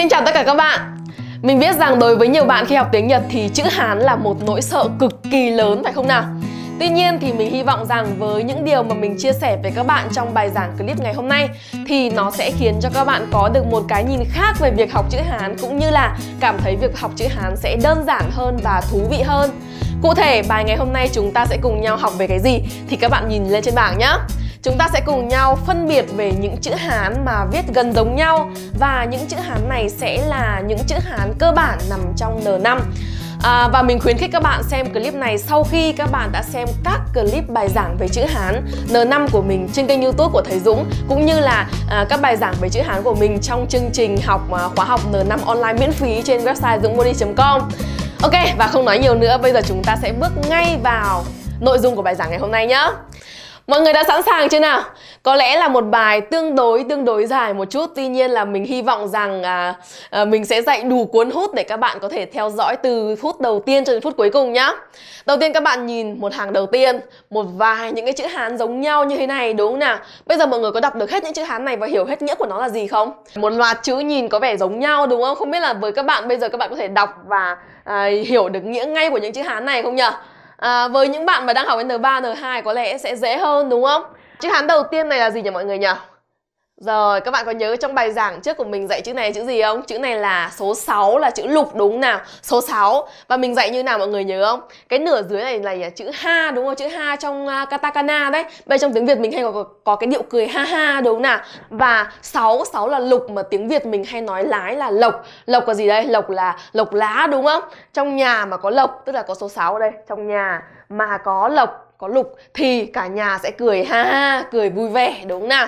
Xin chào tất cả các bạn Mình biết rằng đối với nhiều bạn khi học tiếng Nhật thì chữ Hán là một nỗi sợ cực kỳ lớn phải không nào? Tuy nhiên thì mình hy vọng rằng với những điều mà mình chia sẻ với các bạn trong bài giảng clip ngày hôm nay thì nó sẽ khiến cho các bạn có được một cái nhìn khác về việc học chữ Hán cũng như là cảm thấy việc học chữ Hán sẽ đơn giản hơn và thú vị hơn. Cụ thể bài ngày hôm nay chúng ta sẽ cùng nhau học về cái gì thì các bạn nhìn lên trên bảng nhé chúng ta sẽ cùng nhau phân biệt về những chữ Hán mà viết gần giống nhau và những chữ Hán này sẽ là những chữ Hán cơ bản nằm trong N5 à, Và mình khuyến khích các bạn xem clip này sau khi các bạn đã xem các clip bài giảng về chữ Hán N5 của mình trên kênh youtube của Thầy Dũng Cũng như là à, các bài giảng về chữ Hán của mình trong chương trình học à, khóa học N5 online miễn phí trên website dũng.com Ok và không nói nhiều nữa, bây giờ chúng ta sẽ bước ngay vào nội dung của bài giảng ngày hôm nay nhé Mọi người đã sẵn sàng chưa nào? Có lẽ là một bài tương đối tương đối dài một chút Tuy nhiên là mình hy vọng rằng à, à, mình sẽ dạy đủ cuốn hút để các bạn có thể theo dõi từ phút đầu tiên cho đến phút cuối cùng nhá Đầu tiên các bạn nhìn một hàng đầu tiên Một vài những cái chữ Hán giống nhau như thế này đúng không nào? Bây giờ mọi người có đọc được hết những chữ Hán này và hiểu hết nghĩa của nó là gì không? Một loạt chữ nhìn có vẻ giống nhau đúng không? Không biết là với các bạn bây giờ các bạn có thể đọc và à, hiểu được nghĩa ngay của những chữ Hán này không nhỉ? à, với những bạn mà đang học N3, N2 có lẽ sẽ dễ hơn đúng không? Chiếc hán đầu tiên này là gì nhỉ mọi người nhỉ? Rồi, các bạn có nhớ trong bài giảng trước của mình dạy chữ này chữ gì không? Chữ này là số 6 là chữ lục đúng nào? Số 6 và mình dạy như nào mọi người nhớ không? Cái nửa dưới này là chữ ha đúng không? Chữ ha trong à, katakana đấy. Bây trong tiếng Việt mình hay có, có cái điệu cười ha ha đúng nào? Và 6 6 là lục mà tiếng Việt mình hay nói lái là lộc. Lộc là gì đây? Lộc là lộc lá đúng không? Trong nhà mà có lộc tức là có số 6 ở đây, trong nhà mà có lộc có lục thì cả nhà sẽ cười ha ha, cười vui vẻ đúng nào?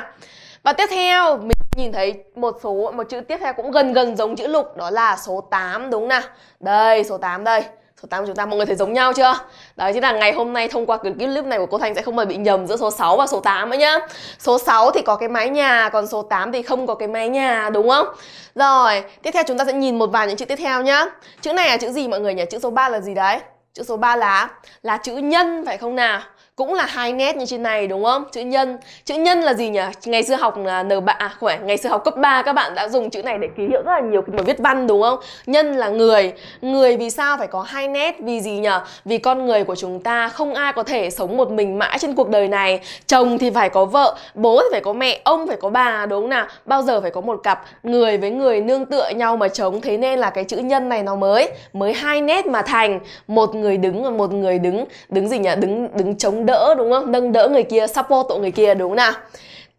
Và tiếp theo mình nhìn thấy một số một chữ tiếp theo cũng gần gần giống chữ lục đó là số 8 đúng nào. Đây số 8 đây. Số 8 của chúng ta mọi người thấy giống nhau chưa? Đấy chính là ngày hôm nay thông qua cái clip này của cô thanh sẽ không bao bị nhầm giữa số 6 và số 8 nữa nhá. Số 6 thì có cái mái nhà, còn số 8 thì không có cái mái nhà đúng không? Rồi, tiếp theo chúng ta sẽ nhìn một vài những chữ tiếp theo nhá. Chữ này là chữ gì mọi người nhỉ? Chữ số 3 là gì đấy? Chữ số 3 là là chữ nhân phải không nào? cũng là hai nét như trên này đúng không? Chữ nhân. Chữ nhân là gì nhỉ? Ngày xưa học n bạ à khỏe, ngày xưa học cấp 3 các bạn đã dùng chữ này để ký hiệu rất là nhiều khi mà viết văn đúng không? Nhân là người. Người vì sao phải có hai nét? Vì gì nhỉ? Vì con người của chúng ta không ai có thể sống một mình mãi trên cuộc đời này. Chồng thì phải có vợ, bố thì phải có mẹ, ông phải có bà đúng không nào? Bao giờ phải có một cặp người với người nương tựa nhau mà chống thế nên là cái chữ nhân này nó mới mới hai nét mà thành một người đứng và một người đứng đứng gì nhỉ? Đứng đứng chống đỡ đúng không nâng đỡ người kia support tội người kia đúng không nào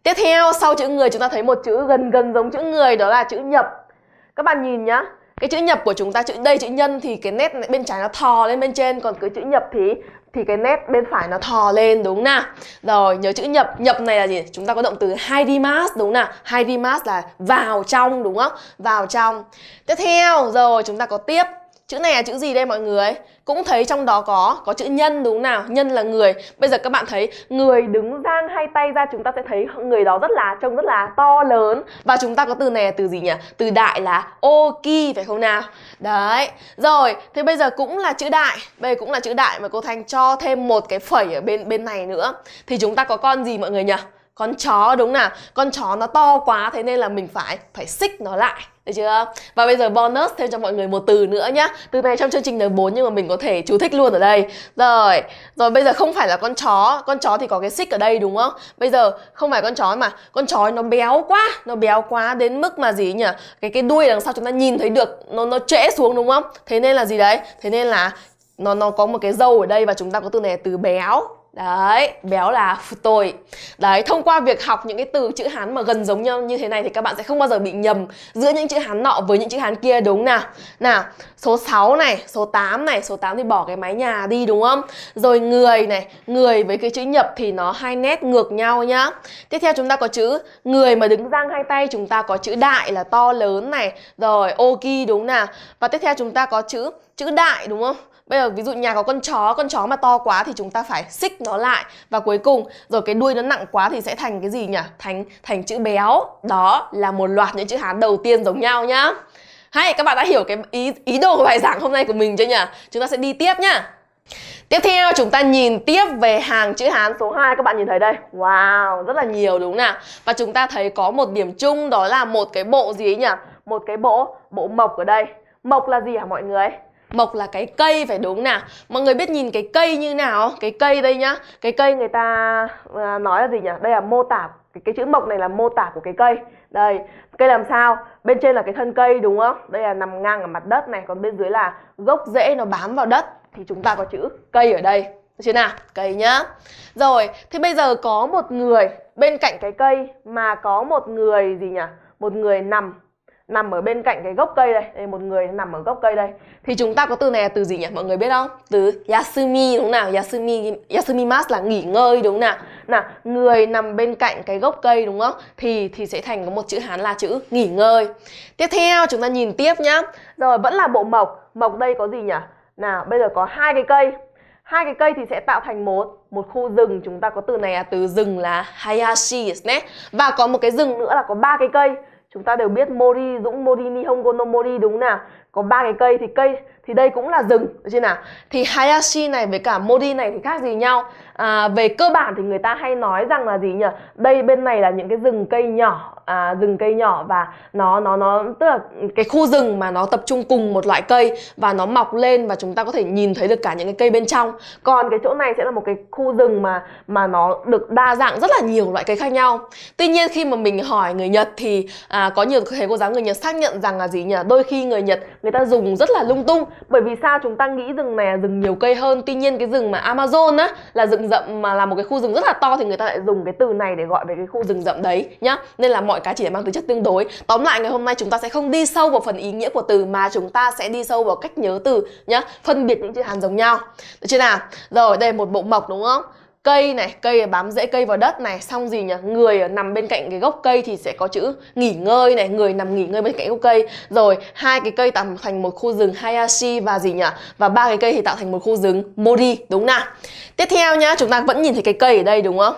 tiếp theo sau chữ người chúng ta thấy một chữ gần gần giống chữ người đó là chữ nhập các bạn nhìn nhá cái chữ nhập của chúng ta chữ đây chữ nhân thì cái nét bên trái nó thò lên bên trên còn cái chữ nhập thì thì cái nét bên phải nó thò lên đúng nào rồi nhớ chữ nhập nhập này là gì chúng ta có động từ hide mass đúng nào mass là vào trong đúng không vào trong tiếp theo rồi chúng ta có tiếp chữ này là chữ gì đây mọi người cũng thấy trong đó có có chữ nhân đúng không nào nhân là người bây giờ các bạn thấy người đứng dang hai tay ra chúng ta sẽ thấy người đó rất là trông rất là to lớn và chúng ta có từ này là từ gì nhỉ từ đại là oki phải không nào đấy rồi thế bây giờ cũng là chữ đại bây giờ cũng là chữ đại mà cô thanh cho thêm một cái phẩy ở bên bên này nữa thì chúng ta có con gì mọi người nhỉ con chó đúng nào con chó nó to quá thế nên là mình phải phải xích nó lại được chưa? Và bây giờ bonus thêm cho mọi người một từ nữa nhá Từ này trong chương trình N4 nhưng mà mình có thể chú thích luôn ở đây Rồi, rồi bây giờ không phải là con chó Con chó thì có cái xích ở đây đúng không? Bây giờ không phải con chó mà Con chó nó béo quá Nó béo quá đến mức mà gì nhỉ? Cái cái đuôi đằng sau chúng ta nhìn thấy được Nó nó trễ xuống đúng không? Thế nên là gì đấy? Thế nên là nó nó có một cái dâu ở đây và chúng ta có từ này là từ béo Đấy, béo là tôi Đấy, thông qua việc học những cái từ chữ Hán mà gần giống nhau như thế này Thì các bạn sẽ không bao giờ bị nhầm giữa những chữ Hán nọ với những chữ Hán kia đúng nào Nào, số 6 này, số 8 này, số 8 thì bỏ cái mái nhà đi đúng không? Rồi người này, người với cái chữ nhập thì nó hai nét ngược nhau nhá Tiếp theo chúng ta có chữ người mà đứng giang hai tay Chúng ta có chữ đại là to lớn này Rồi, ok đúng nào Và tiếp theo chúng ta có chữ chữ đại đúng không? Bây giờ ví dụ nhà có con chó, con chó mà to quá thì chúng ta phải xích nó lại và cuối cùng rồi cái đuôi nó nặng quá thì sẽ thành cái gì nhỉ? Thành thành chữ béo. Đó là một loạt những chữ Hán đầu tiên giống nhau nhá. Hay các bạn đã hiểu cái ý ý đồ của bài giảng hôm nay của mình chưa nhỉ? Chúng ta sẽ đi tiếp nhá. Tiếp theo chúng ta nhìn tiếp về hàng chữ Hán số 2 các bạn nhìn thấy đây Wow, rất là nhiều đúng không nào Và chúng ta thấy có một điểm chung đó là một cái bộ gì ấy nhỉ Một cái bộ, bộ mộc ở đây Mộc là gì hả mọi người? Mộc là cái cây phải đúng nào Mọi người biết nhìn cái cây như nào Cái cây đây nhá Cái cây người ta ờ, nói là gì nhỉ Đây là mô tả cái, cái chữ mộc này là mô tả của cái cây Đây Cây làm sao Bên trên là cái thân cây đúng không Đây là nằm ngang ở mặt đất này Còn bên dưới là gốc rễ nó bám vào đất Thì chúng ta có chữ cây ở đây được chưa nào? Cây nhá. Rồi, thì bây giờ có một người bên cạnh cái cây mà có một người gì nhỉ? Một người nằm nằm ở bên cạnh cái gốc cây đây đây một người nằm ở gốc cây đây thì chúng ta có từ này là từ gì nhỉ mọi người biết không từ yasumi đúng không nào yasumi yasumi mas là nghỉ ngơi đúng nào nào người nằm bên cạnh cái gốc cây đúng không thì thì sẽ thành có một chữ hán là chữ nghỉ ngơi tiếp theo chúng ta nhìn tiếp nhá rồi vẫn là bộ mộc mộc đây có gì nhỉ nào bây giờ có hai cái cây hai cái cây thì sẽ tạo thành một một khu rừng chúng ta có từ này là từ rừng là hayashi ne và có một cái rừng nữa là có ba cái cây chúng ta đều biết mori dũng mori nihon gonomori đúng nào có ba cái cây thì cây thì đây cũng là rừng chứ nào thì hayashi này với cả modi này thì khác gì nhau à, về cơ bản thì người ta hay nói rằng là gì nhỉ đây bên này là những cái rừng cây nhỏ à, rừng cây nhỏ và nó nó nó tức là cái khu rừng mà nó tập trung cùng một loại cây và nó mọc lên và chúng ta có thể nhìn thấy được cả những cái cây bên trong còn cái chỗ này sẽ là một cái khu rừng mà mà nó được đa dạng rất là nhiều loại cây khác nhau tuy nhiên khi mà mình hỏi người nhật thì à, có nhiều thầy cô giáo người nhật xác nhận rằng là gì nhỉ đôi khi người nhật người ta dùng rất là lung tung bởi vì sao chúng ta nghĩ rừng này là rừng nhiều cây hơn tuy nhiên cái rừng mà amazon á là rừng rậm mà là một cái khu rừng rất là to thì người ta lại dùng cái từ này để gọi về cái khu rừng rậm đấy nhá nên là mọi cái chỉ để mang tính chất tương đối tóm lại ngày hôm nay chúng ta sẽ không đi sâu vào phần ý nghĩa của từ mà chúng ta sẽ đi sâu vào cách nhớ từ nhá phân biệt những chữ hán giống nhau được chưa nào rồi đây một bộ mộc đúng không cây này cây bám rễ cây vào đất này xong gì nhỉ người nằm bên cạnh cái gốc cây thì sẽ có chữ nghỉ ngơi này người nằm nghỉ ngơi bên cạnh gốc cây rồi hai cái cây tạo thành một khu rừng hayashi và gì nhỉ và ba cái cây thì tạo thành một khu rừng mori đúng nào tiếp theo nhá chúng ta vẫn nhìn thấy cái cây ở đây đúng không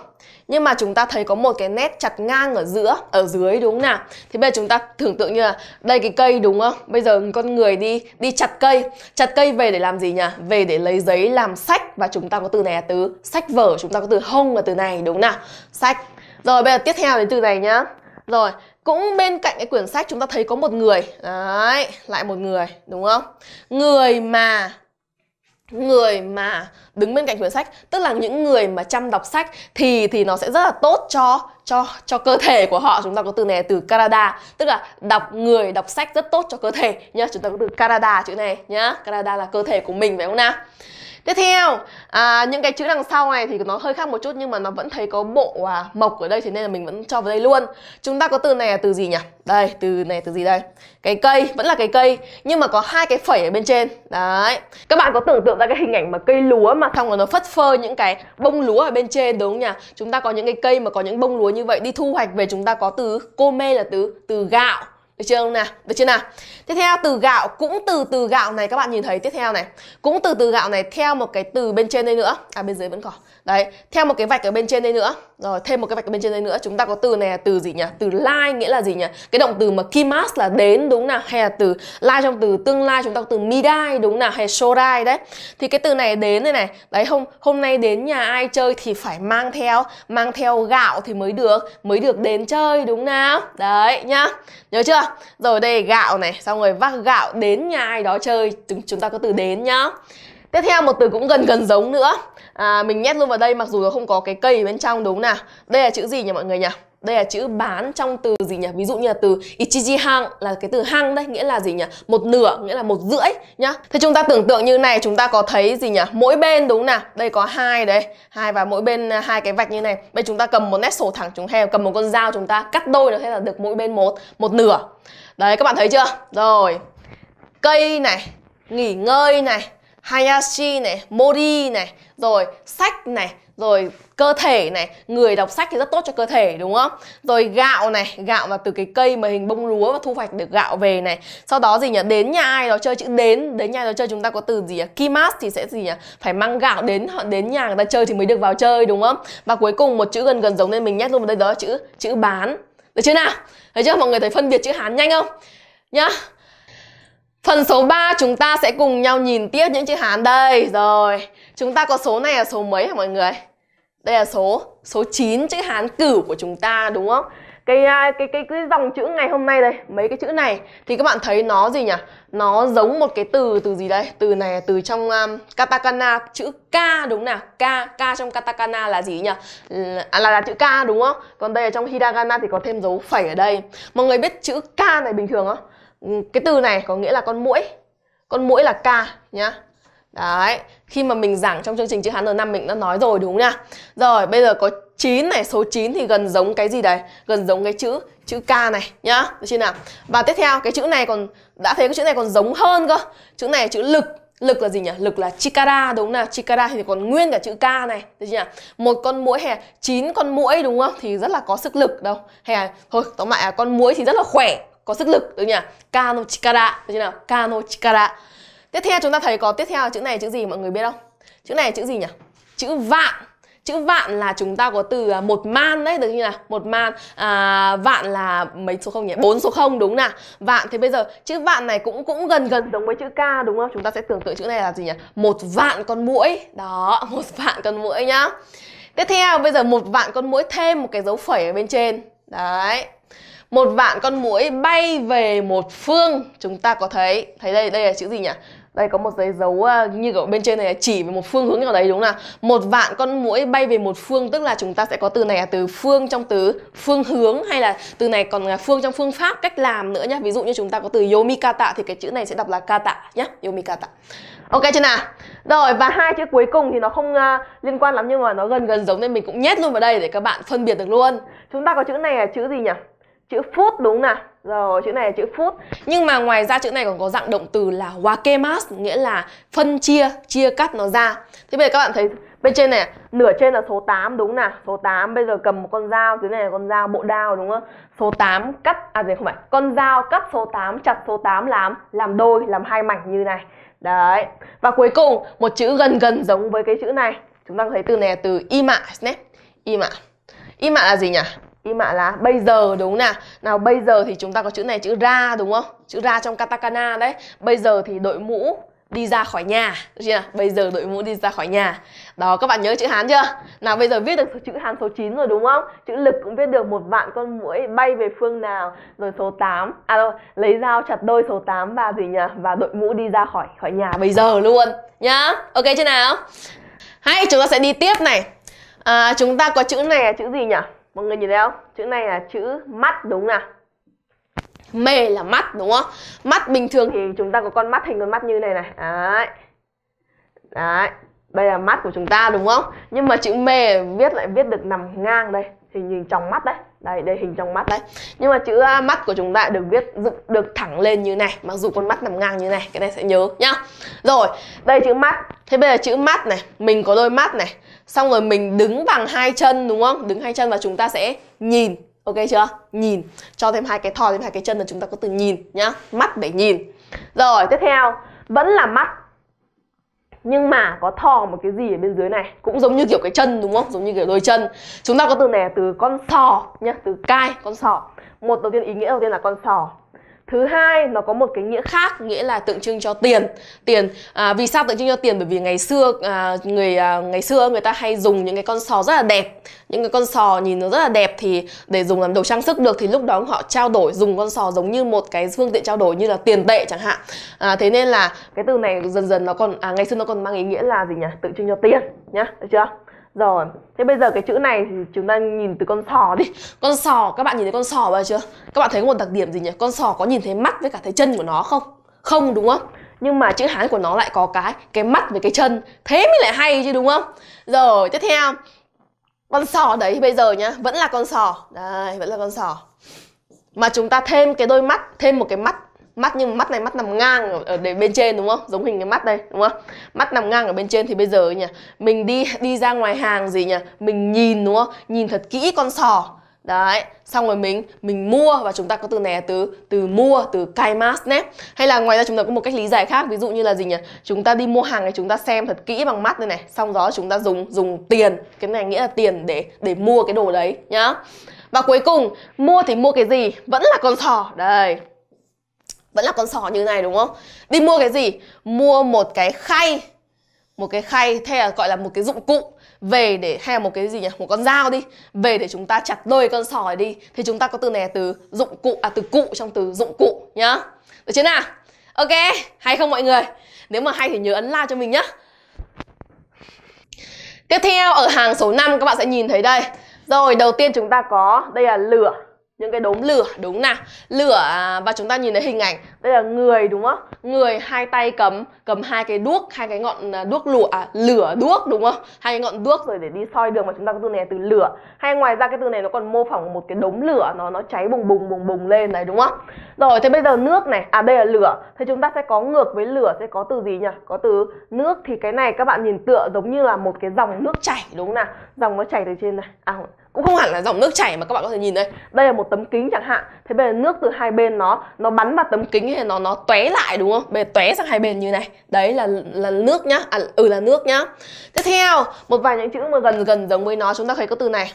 nhưng mà chúng ta thấy có một cái nét chặt ngang ở giữa ở dưới đúng không nào thế bây giờ chúng ta tưởng tượng như là đây cái cây đúng không bây giờ con người đi đi chặt cây chặt cây về để làm gì nhỉ về để lấy giấy làm sách và chúng ta có từ này là từ sách vở chúng ta có từ hông là từ này đúng không nào sách rồi bây giờ tiếp theo đến từ này nhá rồi cũng bên cạnh cái quyển sách chúng ta thấy có một người đấy lại một người đúng không người mà người mà đứng bên cạnh quyển sách tức là những người mà chăm đọc sách thì thì nó sẽ rất là tốt cho cho cho cơ thể của họ chúng ta có từ này từ Canada tức là đọc người đọc sách rất tốt cho cơ thể nhá chúng ta có từ Canada chữ này nhá Canada là cơ thể của mình phải không nào tiếp theo à, những cái chữ đằng sau này thì nó hơi khác một chút nhưng mà nó vẫn thấy có bộ à, mộc ở đây thế nên là mình vẫn cho vào đây luôn chúng ta có từ này là từ gì nhỉ đây từ này từ gì đây cái cây vẫn là cái cây nhưng mà có hai cái phẩy ở bên trên đấy các bạn có tưởng tượng ra cái hình ảnh mà cây lúa mà xong rồi nó phất phơ những cái bông lúa ở bên trên đúng không nhỉ chúng ta có những cái cây mà có những bông lúa như vậy đi thu hoạch về chúng ta có từ cô mê là từ từ gạo được chưa không nào được chưa nào tiếp theo từ gạo cũng từ từ gạo này các bạn nhìn thấy tiếp theo này cũng từ từ gạo này theo một cái từ bên trên đây nữa à bên dưới vẫn còn đấy theo một cái vạch ở bên trên đây nữa rồi ờ, thêm một cái vạch bên trên đây nữa chúng ta có từ này là từ gì nhỉ từ lai nghĩa là gì nhỉ cái động từ mà kimas là đến đúng nào hay là từ lai trong từ tương lai chúng ta có từ midai đúng nào hay shodai đấy thì cái từ này đến đây này đấy hôm hôm nay đến nhà ai chơi thì phải mang theo mang theo gạo thì mới được mới được đến chơi đúng nào đấy nhá nhớ chưa rồi đây gạo này xong rồi vác gạo đến nhà ai đó chơi chúng ta có từ đến nhá Tiếp theo một từ cũng gần gần giống nữa à, Mình nhét luôn vào đây mặc dù nó không có cái cây bên trong đúng nào Đây là chữ gì nhỉ mọi người nhỉ? Đây là chữ bán trong từ gì nhỉ? Ví dụ như là từ ichiji là cái từ hang đấy nghĩa là gì nhỉ? Một nửa nghĩa là một rưỡi nhá. Thế chúng ta tưởng tượng như này chúng ta có thấy gì nhỉ? Mỗi bên đúng nào? Đây có hai đấy, hai và mỗi bên à, hai cái vạch như này. Bây chúng ta cầm một nét sổ thẳng chúng hay cầm một con dao chúng ta cắt đôi được hay là được mỗi bên một một nửa. Đấy các bạn thấy chưa? Rồi. Cây này, nghỉ ngơi này, Hayashi này, Mori này, rồi sách này, rồi cơ thể này, người đọc sách thì rất tốt cho cơ thể đúng không? Rồi gạo này, gạo là từ cái cây mà hình bông lúa và thu hoạch được gạo về này. Sau đó gì nhỉ? Đến nhà ai đó chơi chữ đến, đến nhà đó chơi chúng ta có từ gì nhỉ? Kimas thì sẽ gì nhỉ? Phải mang gạo đến họ đến nhà người ta chơi thì mới được vào chơi đúng không? Và cuối cùng một chữ gần gần giống nên mình nhét luôn vào đây đó chữ chữ bán. Được chưa nào? Thấy chưa? Mọi người thấy phân biệt chữ Hán nhanh không? Nhá. Phần số 3 chúng ta sẽ cùng nhau nhìn tiếp những chữ Hán đây. Rồi, chúng ta có số này là số mấy hả mọi người? Đây là số số 9 chữ Hán cửu của chúng ta đúng không? Cái à, cái cái cái dòng chữ ngày hôm nay đây, mấy cái chữ này thì các bạn thấy nó gì nhỉ? Nó giống một cái từ từ gì đây? Từ này từ trong um, katakana chữ K đúng nào? K K trong katakana là gì nhỉ? À, là là chữ K đúng không? Còn đây ở trong hiragana thì có thêm dấu phẩy ở đây. Mọi người biết chữ K này bình thường không? Ừ, cái từ này có nghĩa là con muỗi con muỗi là K nhá đấy khi mà mình giảng trong chương trình chữ hán n năm mình đã nói rồi đúng không nha rồi bây giờ có 9 này số 9 thì gần giống cái gì đấy gần giống cái chữ chữ k này nhá được chưa nào và tiếp theo cái chữ này còn đã thấy cái chữ này còn giống hơn cơ chữ này chữ lực lực là gì nhỉ lực là chikara đúng không nào chikara thì còn nguyên cả chữ k này được chưa nhỉ một con muỗi hè chín con muỗi đúng không thì rất là có sức lực đâu hè thôi tóm lại là con muỗi thì rất là khỏe có sức lực được nhỉ kano chikara đúng chưa nào kano chikara tiếp theo chúng ta thấy có tiếp theo là chữ này chữ gì mọi người biết không chữ này chữ gì nhỉ chữ vạn chữ vạn là chúng ta có từ à, một man đấy được như là một man à, vạn là mấy số không nhỉ bốn số không đúng nào vạn thế bây giờ chữ vạn này cũng cũng gần gần giống với chữ k đúng không chúng ta sẽ tưởng tượng chữ này là gì nhỉ một vạn con mũi. đó một vạn con mũi nhá tiếp theo bây giờ một vạn con mũi thêm một cái dấu phẩy ở bên trên đấy một vạn con muỗi bay về một phương chúng ta có thấy thấy đây đây là chữ gì nhỉ đây có một giấy dấu ờ, như ở bên trên này chỉ về một phương hướng nào đấy đúng không nào một vạn con muỗi bay về một phương tức là chúng ta sẽ có từ này là từ phương trong từ phương hướng hay là từ này còn là phương trong phương pháp cách làm nữa nhé ví dụ như chúng ta có từ yomikata thì cái chữ này sẽ đọc là kata nhá yomikata ok chưa nào rồi và hai chữ cuối cùng thì nó không uh, liên quan lắm nhưng mà nó gần gần giống nên mình cũng nhét luôn vào đây để các bạn phân biệt được luôn chúng ta có chữ này là chữ gì nhỉ chữ food đúng nè rồi chữ này là chữ food nhưng mà ngoài ra chữ này còn có dạng động từ là wakemas nghĩa là phân chia chia cắt nó ra thế bây giờ các bạn thấy bên trên này nửa trên là số 8 đúng nè số 8 bây giờ cầm một con dao dưới này là con dao bộ đao đúng không số 8 cắt à gì không phải con dao cắt số 8 chặt số 8 làm làm đôi làm hai mảnh như này đấy và cuối cùng một chữ gần gần giống với cái chữ này chúng ta thấy từ này là từ ima nhé ima ima là gì nhỉ im mạ là bây giờ đúng nè nào bây giờ thì chúng ta có chữ này chữ ra đúng không chữ ra trong katakana đấy bây giờ thì đội mũ đi ra khỏi nhà được chưa bây giờ đội mũ đi ra khỏi nhà đó các bạn nhớ chữ hán chưa nào bây giờ viết được chữ hán số 9 rồi đúng không chữ lực cũng viết được một vạn con mũi bay về phương nào rồi số 8 à đâu lấy dao chặt đôi số 8 và gì nhỉ và đội mũ đi ra khỏi khỏi nhà bây giờ luôn nhá ok chưa nào hãy chúng ta sẽ đi tiếp này à, chúng ta có chữ này chữ gì nhỉ mọi người nhìn thấy không chữ này là chữ mắt đúng không nào mề là mắt đúng không mắt bình thường thì chúng ta có con mắt hình con mắt như này này đấy đấy đây là mắt của chúng ta đúng không nhưng mà chữ mề viết lại viết được nằm ngang đây hình hình trong mắt đấy đây đây hình trong mắt đấy nhưng mà chữ à, mắt của chúng ta được viết dựng được thẳng lên như này mặc dù con mắt nằm ngang như này cái này sẽ nhớ nhá rồi đây chữ mắt thế bây giờ chữ mắt này mình có đôi mắt này xong rồi mình đứng bằng hai chân đúng không đứng hai chân và chúng ta sẽ nhìn ok chưa nhìn cho thêm hai cái thò thêm hai cái chân là chúng ta có từ nhìn nhá mắt để nhìn rồi tiếp theo vẫn là mắt nhưng mà có thò một cái gì ở bên dưới này cũng giống như kiểu cái chân đúng không giống như kiểu đôi chân chúng ta có từ này từ con sò nhá từ cai con sò một đầu tiên ý nghĩa đầu tiên là con sò thứ hai nó có một cái nghĩa khác nghĩa là tượng trưng cho tiền tiền à, vì sao tượng trưng cho tiền bởi vì ngày xưa à, người à, ngày xưa người ta hay dùng những cái con sò rất là đẹp những cái con sò nhìn nó rất là đẹp thì để dùng làm đồ trang sức được thì lúc đó họ trao đổi dùng con sò giống như một cái phương tiện trao đổi như là tiền tệ chẳng hạn à, thế nên là cái từ này dần dần nó còn à, ngày xưa nó còn mang ý nghĩa là gì nhỉ tượng trưng cho tiền nhá được chưa rồi, thế bây giờ cái chữ này thì chúng ta nhìn từ con sò đi Con sò, các bạn nhìn thấy con sò bao chưa? Các bạn thấy một đặc điểm gì nhỉ? Con sò có nhìn thấy mắt với cả thấy chân của nó không? Không đúng không? Nhưng mà chữ Hán của nó lại có cái cái mắt với cái chân Thế mới lại hay chứ đúng không? Rồi, tiếp theo Con sò đấy bây giờ nhá, vẫn là con sò Đây, vẫn là con sò Mà chúng ta thêm cái đôi mắt, thêm một cái mắt mắt nhưng mắt này mắt nằm ngang ở, ở bên trên đúng không giống hình cái mắt đây đúng không mắt nằm ngang ở bên trên thì bây giờ nhỉ mình đi đi ra ngoài hàng gì nhỉ mình nhìn đúng không nhìn thật kỹ con sò Đấy, xong rồi mình mình mua và chúng ta có từ này từ từ mua, từ kaimas nhé. Hay là ngoài ra chúng ta có một cách lý giải khác, ví dụ như là gì nhỉ? Chúng ta đi mua hàng thì chúng ta xem thật kỹ bằng mắt đây này, xong đó chúng ta dùng dùng tiền, cái này nghĩa là tiền để để mua cái đồ đấy nhá. Và cuối cùng, mua thì mua cái gì? Vẫn là con sò. Đây vẫn là con sò như này đúng không đi mua cái gì mua một cái khay một cái khay hay là gọi là một cái dụng cụ về để hay là một cái gì nhỉ một con dao đi về để chúng ta chặt đôi con sò đi thì chúng ta có từ này từ dụng cụ à từ cụ trong từ dụng cụ nhá được chưa nào ok hay không mọi người nếu mà hay thì nhớ ấn like cho mình nhá tiếp theo ở hàng số 5 các bạn sẽ nhìn thấy đây rồi đầu tiên chúng ta có đây là lửa những cái đốm lửa đúng nào lửa à, và chúng ta nhìn thấy hình ảnh đây là người đúng không người hai tay cầm cầm hai cái đuốc hai cái ngọn à, đuốc lửa à, lửa đuốc đúng không hai cái ngọn đuốc rồi để đi soi đường mà chúng ta có từ này là từ lửa hay ngoài ra cái từ này nó còn mô phỏng một cái đống lửa nó nó cháy bùng bùng bùng bùng lên này đúng không rồi thế bây giờ nước này à đây là lửa thì chúng ta sẽ có ngược với lửa sẽ có từ gì nhỉ có từ nước thì cái này các bạn nhìn tựa giống như là một cái dòng nước chảy đúng không nào dòng nó chảy từ trên này à cũng không hẳn là dòng nước chảy mà các bạn có thể nhìn đây đây là một tấm kính chẳng hạn thế bây giờ nước từ hai bên nó nó bắn vào tấm kính thì nó nó tóe lại đúng không bây giờ tóe sang hai bên như này đấy là là nước nhá à, ừ là nước nhá tiếp theo một vài những chữ mà gần gần giống với nó chúng ta thấy có từ này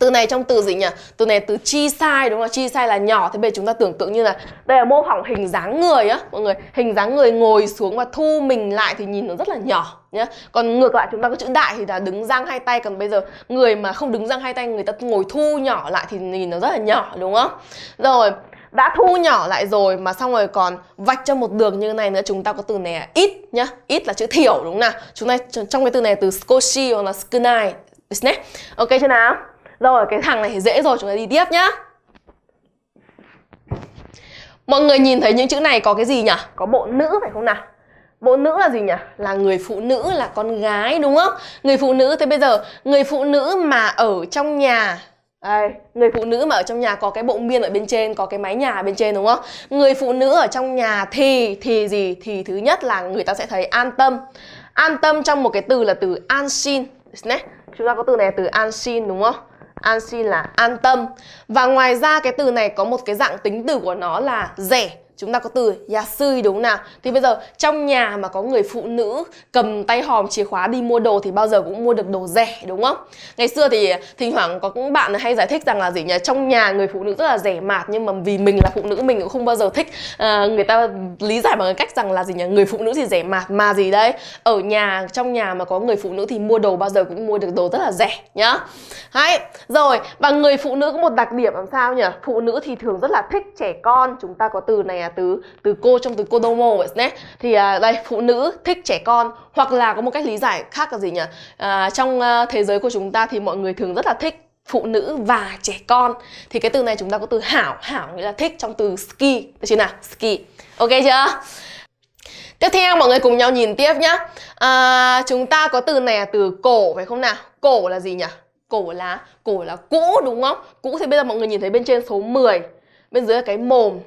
từ này trong từ gì nhỉ từ này từ chi sai đúng không chi sai là nhỏ thế bây giờ chúng ta tưởng tượng như là đây là mô phỏng hình dáng người á mọi người hình dáng người ngồi xuống và thu mình lại thì nhìn nó rất là nhỏ nhé còn ngược lại chúng ta có chữ đại thì là đứng giang hai tay còn bây giờ người mà không đứng giang hai tay người ta ngồi thu nhỏ lại thì nhìn nó rất là nhỏ đúng không rồi đã thu nhỏ lại rồi mà xong rồi còn vạch cho một đường như này nữa chúng ta có từ này là ít nhá ít là chữ thiểu đúng không nào chúng ta trong cái từ này từ scoshi hoặc là skunai Ok chưa nào? Rồi cái thằng này dễ rồi chúng ta đi tiếp nhá Mọi người nhìn thấy những chữ này có cái gì nhỉ? Có bộ nữ phải không nào? Bộ nữ là gì nhỉ? Là người phụ nữ là con gái đúng không? Người phụ nữ thế bây giờ người phụ nữ mà ở trong nhà Đây, người phụ nữ mà ở trong nhà có cái bộ miên ở bên trên, có cái mái nhà ở bên trên đúng không? Người phụ nữ ở trong nhà thì thì gì? Thì thứ nhất là người ta sẽ thấy an tâm. An tâm trong một cái từ là từ an 心, chúng ta có từ này là từ đúng không? an xin là an tâm và ngoài ra cái từ này có một cái dạng tính từ của nó là rẻ chúng ta có từ sư đúng không nào thì bây giờ trong nhà mà có người phụ nữ cầm tay hòm chìa khóa đi mua đồ thì bao giờ cũng mua được đồ rẻ đúng không ngày xưa thì thỉnh thoảng có những bạn hay giải thích rằng là gì nhỉ trong nhà người phụ nữ rất là rẻ mạt nhưng mà vì mình là phụ nữ mình cũng không bao giờ thích à, người ta lý giải bằng cái cách rằng là gì nhỉ người phụ nữ thì rẻ mạt mà gì đấy ở nhà trong nhà mà có người phụ nữ thì mua đồ bao giờ cũng mua được đồ rất là rẻ nhá hay rồi và người phụ nữ có một đặc điểm làm sao nhỉ phụ nữ thì thường rất là thích trẻ con chúng ta có từ này là từ từ cô trong từ kodomo nhé thì à, đây phụ nữ thích trẻ con hoặc là có một cách lý giải khác là gì nhỉ à, trong à, thế giới của chúng ta thì mọi người thường rất là thích phụ nữ và trẻ con thì cái từ này chúng ta có từ hảo hảo nghĩa là thích trong từ ski được chưa nào ski ok chưa Tiếp theo mọi người cùng nhau nhìn tiếp nhá à, Chúng ta có từ này là từ cổ phải không nào Cổ là gì nhỉ Cổ là cổ là cũ đúng không Cũ thì bây giờ mọi người nhìn thấy bên trên số 10 Bên dưới là cái mồm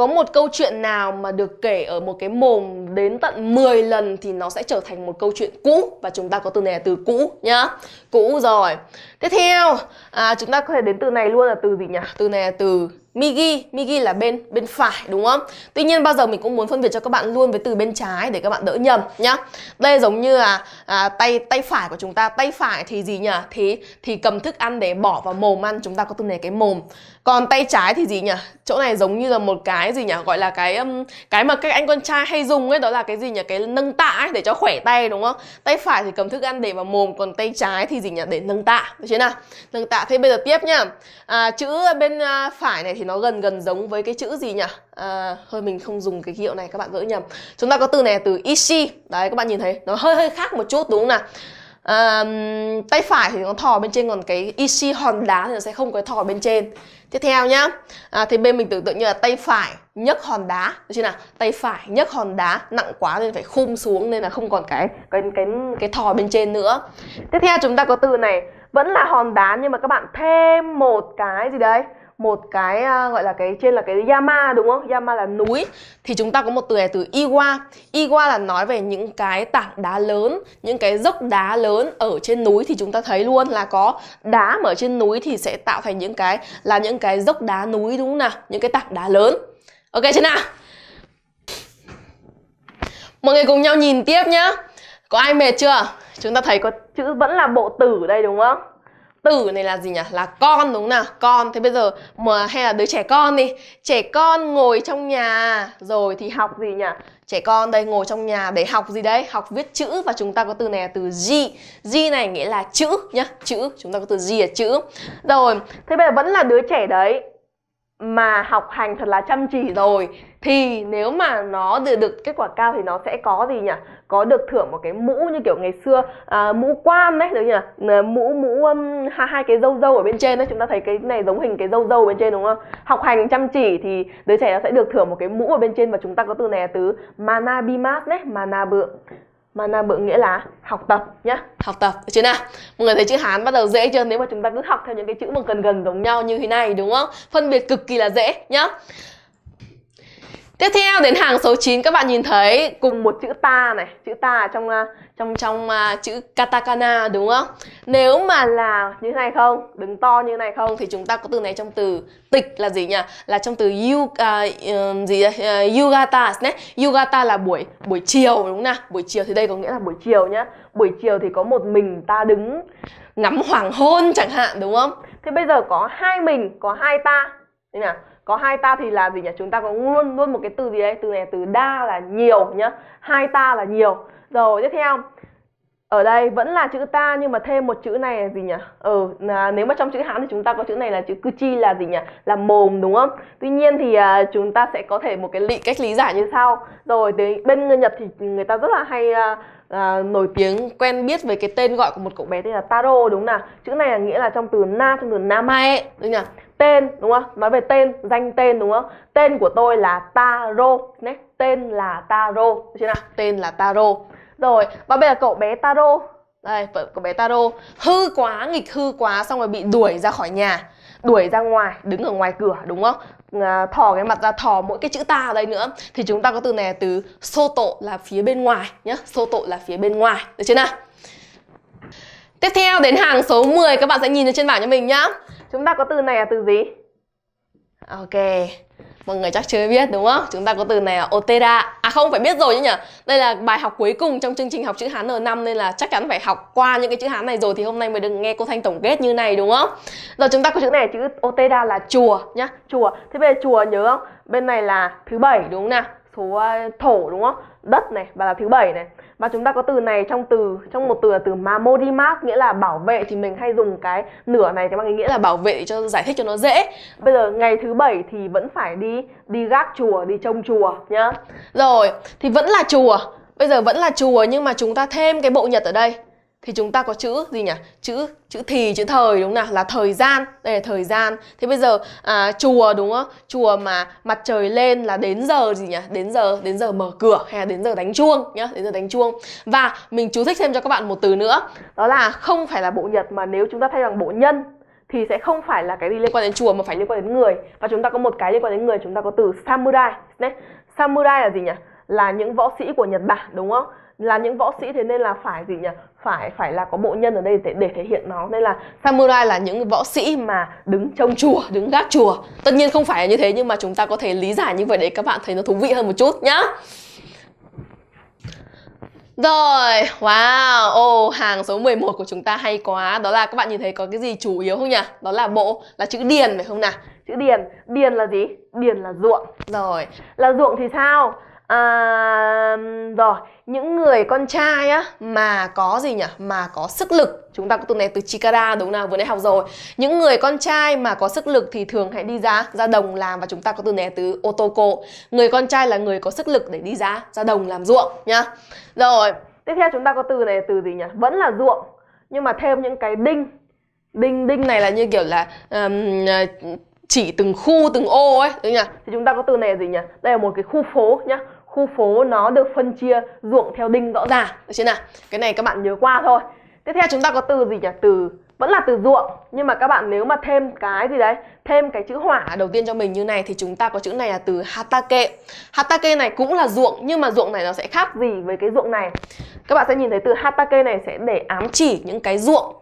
có một câu chuyện nào mà được kể ở một cái mồm đến tận 10 lần thì nó sẽ trở thành một câu chuyện cũ và chúng ta có từ này là từ cũ nhá cũ rồi tiếp theo à, chúng ta có thể đến từ này luôn là từ gì nhỉ từ này là từ Migi, Migi là bên bên phải đúng không? Tuy nhiên bao giờ mình cũng muốn phân biệt cho các bạn luôn với từ bên trái để các bạn đỡ nhầm nhá. Đây giống như là à, tay tay phải của chúng ta, tay phải thì gì nhỉ? Thì thì cầm thức ăn để bỏ vào mồm ăn, chúng ta có từ này cái mồm. Còn tay trái thì gì nhỉ? Chỗ này giống như là một cái gì nhỉ? Gọi là cái cái mà các anh con trai hay dùng ấy đó là cái gì nhỉ? Cái nâng tạ ấy để cho khỏe tay đúng không? Tay phải thì cầm thức ăn để vào mồm, còn tay trái thì gì nhỉ? Để nâng tạ, được chưa nào? Nâng tạ thế bây giờ tiếp nhá. À, chữ bên à, phải này thì thì nó gần gần giống với cái chữ gì nhỉ à, hơi mình không dùng cái ký hiệu này các bạn vỡ nhầm chúng ta có từ này từ ishi đấy các bạn nhìn thấy nó hơi hơi khác một chút đúng không nào à, tay phải thì nó thò bên trên còn cái ishi hòn đá thì nó sẽ không có thò bên trên tiếp theo nhá à, thì bên mình tưởng tượng như là tay phải nhấc hòn đá được chưa nào tay phải nhấc hòn đá nặng quá nên phải khum xuống nên là không còn cái cái cái cái thò bên trên nữa tiếp theo chúng ta có từ này vẫn là hòn đá nhưng mà các bạn thêm một cái gì đấy một cái à, gọi là cái trên là cái yama đúng không yama là núi thì chúng ta có một từ này từ iwa iwa là nói về những cái tảng đá lớn những cái dốc đá lớn ở trên núi thì chúng ta thấy luôn là có đá mà ở trên núi thì sẽ tạo thành những cái là những cái dốc đá núi đúng không nào những cái tảng đá lớn ok chưa nào mọi người cùng nhau nhìn tiếp nhá có ai mệt chưa chúng ta thấy có chữ vẫn là bộ tử đây đúng không tử này là gì nhỉ là con đúng nào con thế bây giờ mà hay là đứa trẻ con đi trẻ con ngồi trong nhà rồi thì học gì nhỉ trẻ con đây ngồi trong nhà để học gì đấy học viết chữ và chúng ta có từ này là từ g g này nghĩa là chữ nhá chữ chúng ta có từ g là chữ rồi thế bây giờ vẫn là đứa trẻ đấy mà học hành thật là chăm chỉ rồi thì nếu mà nó được, được kết quả cao thì nó sẽ có gì nhỉ có được thưởng một cái mũ như kiểu ngày xưa à, mũ quan đấy được nhỉ mũ mũ um, hai, hai cái dâu dâu ở bên trên đấy chúng ta thấy cái này giống hình cái dâu dâu bên trên đúng không học hành chăm chỉ thì đứa trẻ nó sẽ được thưởng một cái mũ ở bên trên và chúng ta có từ này là từ manabimas đấy mana manabu mana bự nghĩa là học tập nhá học tập được chưa nào mọi người thấy chữ hán bắt đầu dễ chưa nếu mà chúng ta cứ học theo những cái chữ mà gần gần giống nhau như thế này đúng không phân biệt cực kỳ là dễ nhá Tiếp theo đến hàng số 9 các bạn nhìn thấy cùng một chữ ta này, chữ ta ờ, trong trong trong ờ, uh, chữ katakana đúng không? Nếu mà là như thế này không, đứng to như thế này không thì chúng ta có từ này trong từ tịch là gì nhỉ? Là trong từ yu uh, gì Uh, yugata đấy. Yugata là buổi buổi chiều đúng không nào? Buổi chiều thì đây có nghĩa là buổi chiều nhá. Buổi chiều thì có một mình ta đứng ngắm hoàng hôn chẳng hạn đúng không? Thế bây giờ có hai mình, có hai ta. Thế nào? có hai ta thì là gì nhỉ chúng ta có luôn luôn một cái từ gì đây từ này từ đa là nhiều nhá hai ta là nhiều rồi tiếp theo ở đây vẫn là chữ ta nhưng mà thêm một chữ này là gì nhỉ? Ừ, nếu mà trong chữ Hán thì chúng ta có chữ này là chữ cư chi là gì nhỉ? Là mồm đúng không? Tuy nhiên thì à, chúng ta sẽ có thể một cái lý, cách lý giải như sau. Rồi đến bên người Nhật thì người ta rất là hay à, à, nổi tiếng quen biết với cái tên gọi của một cậu bé tên là Taro đúng không nào? Chữ này là nghĩa là trong từ na trong từ namae đúng nhỉ? tên đúng không nói về tên danh tên đúng không tên của tôi là taro nhé tên là taro được chưa nào tên là taro rồi và bây giờ cậu bé taro đây cậu bé taro hư quá nghịch hư quá xong rồi bị đuổi ra khỏi nhà đuổi ra ngoài đứng ở ngoài cửa đúng không ờ, thò cái mặt ra thò mỗi cái chữ ta ở đây nữa thì chúng ta có từ này từ từ soto là phía bên ngoài nhé nhá soto là phía bên ngoài được chưa nào tiếp theo đến hàng số 10 các bạn sẽ nhìn ở trên bảng cho mình nhá Chúng ta có từ này là từ gì? Ok, mọi người chắc chưa biết đúng không? Chúng ta có từ này là Otera À không, phải biết rồi chứ nhỉ? Đây là bài học cuối cùng trong chương trình học chữ Hán N5 Nên là chắc chắn phải học qua những cái chữ Hán này rồi Thì hôm nay mới được nghe cô Thanh tổng kết như này đúng không? Rồi chúng ta có chữ này chữ Otera là chùa nhá Chùa, thế về chùa nhớ không? Bên này là thứ bảy đúng không nào? Số ờ, thổ đúng không? Đất này và là thứ bảy này và chúng ta có từ này trong từ trong một từ là từ mamodimak nghĩa là bảo vệ thì mình hay dùng cái nửa này cái bằng ý nghĩa là bảo vệ cho giải thích cho nó dễ bây giờ ngày thứ bảy thì vẫn phải đi đi gác chùa đi trông chùa nhá rồi thì vẫn là chùa bây giờ vẫn là chùa nhưng mà chúng ta thêm cái bộ nhật ở đây thì chúng ta có chữ gì nhỉ chữ chữ thì chữ thời đúng không nào là thời gian đây là thời gian thế bây giờ à, chùa đúng không chùa mà mặt trời lên là đến giờ gì nhỉ đến giờ đến giờ mở cửa hay là đến giờ đánh chuông nhá đến giờ đánh chuông và mình chú thích thêm cho các bạn một từ nữa đó là không phải là bộ nhật mà nếu chúng ta thay bằng bộ nhân thì sẽ không phải là cái gì liên quan đến chùa mà phải liên quan đến người và chúng ta có một cái liên quan đến người chúng ta có từ samurai đấy samurai là gì nhỉ là những võ sĩ của Nhật Bản đúng không? là những võ sĩ thế nên là phải gì nhỉ phải phải là có bộ nhân ở đây để, để thể hiện nó nên là samurai là những võ sĩ mà đứng trong chùa đứng gác chùa tất nhiên không phải là như thế nhưng mà chúng ta có thể lý giải như vậy để các bạn thấy nó thú vị hơn một chút nhá rồi, wow, ô oh, hàng số 11 của chúng ta hay quá Đó là các bạn nhìn thấy có cái gì chủ yếu không nhỉ? Đó là bộ, là chữ điền phải không nào? Chữ điền, điền là gì? Điền là ruộng Rồi, là ruộng thì sao? à, rồi những người con trai á mà có gì nhỉ mà có sức lực chúng ta có từ này từ chikara đúng nào vừa nãy học rồi những người con trai mà có sức lực thì thường hãy đi ra ra đồng làm và chúng ta có từ này từ otoko người con trai là người có sức lực để đi ra ra đồng làm ruộng nhá rồi tiếp theo chúng ta có từ này từ gì nhỉ vẫn là ruộng nhưng mà thêm những cái đinh đinh đinh này là như kiểu là um, chỉ từng khu từng ô ấy đúng nhỉ thì chúng ta có từ này gì nhỉ đây là một cái khu phố nhá khu phố nó được phân chia ruộng theo đinh rõ ràng được chưa nào cái này các bạn nhớ qua thôi tiếp theo chúng ta có từ gì nhỉ từ vẫn là từ ruộng nhưng mà các bạn nếu mà thêm cái gì đấy thêm cái chữ hỏa đầu tiên cho mình như này thì chúng ta có chữ này là từ hatake hatake này cũng là ruộng nhưng mà ruộng này nó sẽ khác gì với cái ruộng này các bạn sẽ nhìn thấy từ hatake này sẽ để ám chỉ những cái ruộng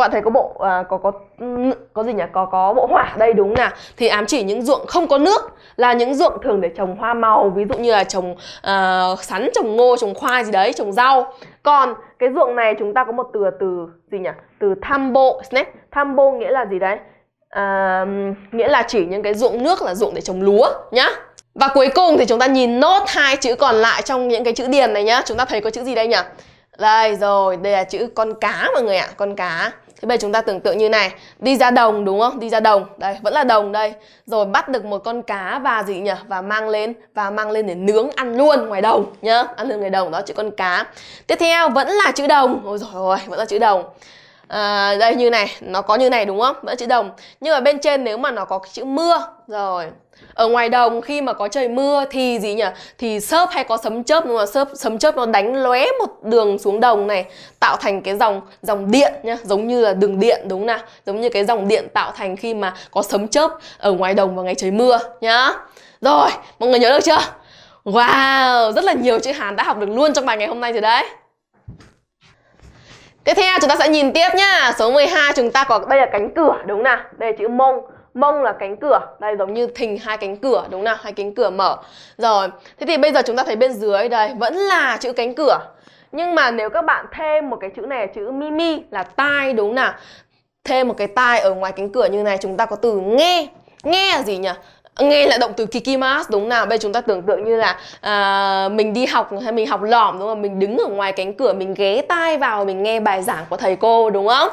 các bạn thấy có bộ à, có có ừ, có gì nhỉ? Có có bộ hỏa đây đúng nè Thì ám chỉ những ruộng không có nước là những ruộng thường để trồng hoa màu, ví dụ như là trồng à, sắn, trồng ngô, trồng khoai gì đấy, trồng rau. Còn cái ruộng này chúng ta có một từ từ gì nhỉ? Từ tham bộ, tham bộ nghĩa là gì đấy? À, nghĩa là chỉ những cái ruộng nước là ruộng để trồng lúa nhá. Và cuối cùng thì chúng ta nhìn nốt hai chữ còn lại trong những cái chữ điền này nhá. Chúng ta thấy có chữ gì đây nhỉ? Đây rồi, đây là chữ con cá mọi người ạ, à, con cá. Thế bây giờ chúng ta tưởng tượng như này, đi ra đồng đúng không? Đi ra đồng, đây, vẫn là đồng đây. Rồi bắt được một con cá và gì nhỉ? Và mang lên và mang lên để nướng ăn luôn ngoài đồng nhá. Ăn luôn ngoài đồng đó chữ con cá. Tiếp theo vẫn là chữ đồng. Ôi rồi ơi, vẫn là chữ đồng. À, đây như này, nó có như này đúng không? Vẫn chữ đồng. Nhưng ở bên trên nếu mà nó có cái chữ mưa rồi ở ngoài đồng khi mà có trời mưa thì gì nhỉ thì sớp hay có sấm chớp đúng không sớp sấm chớp nó đánh lóe một đường xuống đồng này tạo thành cái dòng dòng điện nhá giống như là đường điện đúng nào giống như cái dòng điện tạo thành khi mà có sấm chớp ở ngoài đồng vào ngày trời mưa nhá rồi mọi người nhớ được chưa wow rất là nhiều chữ hán đã học được luôn trong bài ngày hôm nay rồi đấy Tiếp theo chúng ta sẽ nhìn tiếp nhá Số 12 chúng ta có đây là cánh cửa đúng nào Đây là chữ mông mông là cánh cửa đây giống như thình hai cánh cửa đúng nào hai cánh cửa mở rồi thế thì bây giờ chúng ta thấy bên dưới đây vẫn là chữ cánh cửa nhưng mà nếu các bạn thêm một cái chữ này chữ mimi là tai đúng nào thêm một cái tai ở ngoài cánh cửa như này chúng ta có từ nghe nghe là gì nhỉ nghe là động từ kikimas đúng nào bây giờ chúng ta tưởng tượng như là à, mình đi học hay mình học lỏm đúng không mình đứng ở ngoài cánh cửa mình ghé tai vào mình nghe bài giảng của thầy cô đúng không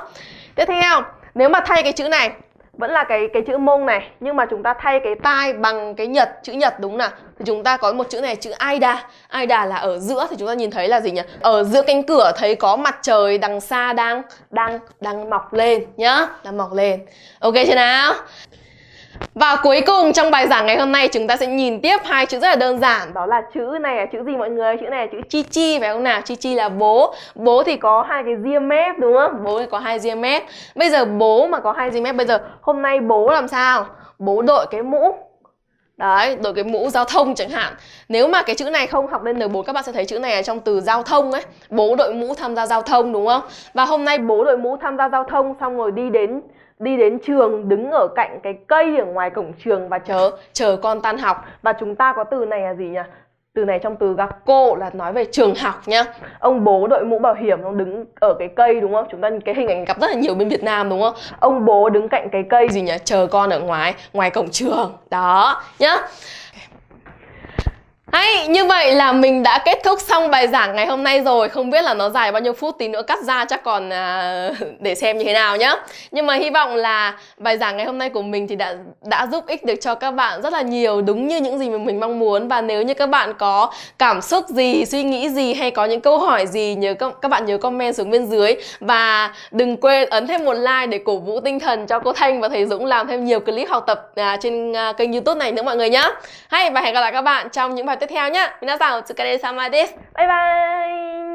tiếp theo nếu mà thay cái chữ này vẫn là cái cái chữ mông này nhưng mà chúng ta thay cái tai bằng cái nhật chữ nhật đúng không nào thì chúng ta có một chữ này chữ aida aida là ở giữa thì chúng ta nhìn thấy là gì nhỉ ở giữa cánh cửa thấy có mặt trời đằng xa đang đang đang mọc lên nhá đang mọc lên ok chưa nào và cuối cùng trong bài giảng ngày hôm nay chúng ta sẽ nhìn tiếp hai chữ rất là đơn giản đó là chữ này là chữ gì mọi người? Chữ này là chữ chi chi phải không nào? Chi chi là bố. Bố thì có hai cái ria mép đúng không? Bố thì có hai ria mép. Bây giờ bố mà có hai ria mép bây giờ hôm nay bố làm sao? Bố đội cái mũ Đấy, đội cái mũ giao thông chẳng hạn Nếu mà cái chữ này không học lên N4 Các bạn sẽ thấy chữ này ở trong từ giao thông ấy Bố đội mũ tham gia giao thông đúng không Và hôm nay bố đội mũ tham gia giao thông Xong rồi đi đến đi đến trường đứng ở cạnh cái cây ở ngoài cổng trường và chờ chờ con tan học và chúng ta có từ này là gì nhỉ từ này trong từ gặp cô là nói về trường học nhá ông bố đội mũ bảo hiểm ông đứng ở cái cây đúng không chúng ta cái hình ảnh gặp rất là nhiều bên việt nam đúng không ông bố đứng cạnh cái cây gì nhỉ chờ con ở ngoài ngoài cổng trường đó nhá hay, như vậy là mình đã kết thúc xong bài giảng ngày hôm nay rồi Không biết là nó dài bao nhiêu phút tí nữa cắt ra chắc còn à, để xem như thế nào nhá Nhưng mà hy vọng là bài giảng ngày hôm nay của mình thì đã đã giúp ích được cho các bạn rất là nhiều Đúng như những gì mà mình mong muốn Và nếu như các bạn có cảm xúc gì, suy nghĩ gì hay có những câu hỏi gì nhớ Các bạn nhớ comment xuống bên dưới Và đừng quên ấn thêm một like để cổ vũ tinh thần cho cô Thanh và thầy Dũng làm thêm nhiều clip học tập à, trên à, kênh youtube này nữa mọi người nhá Hay và hẹn gặp lại các bạn trong những bài っててや皆さんお疲れ様です。バイバイ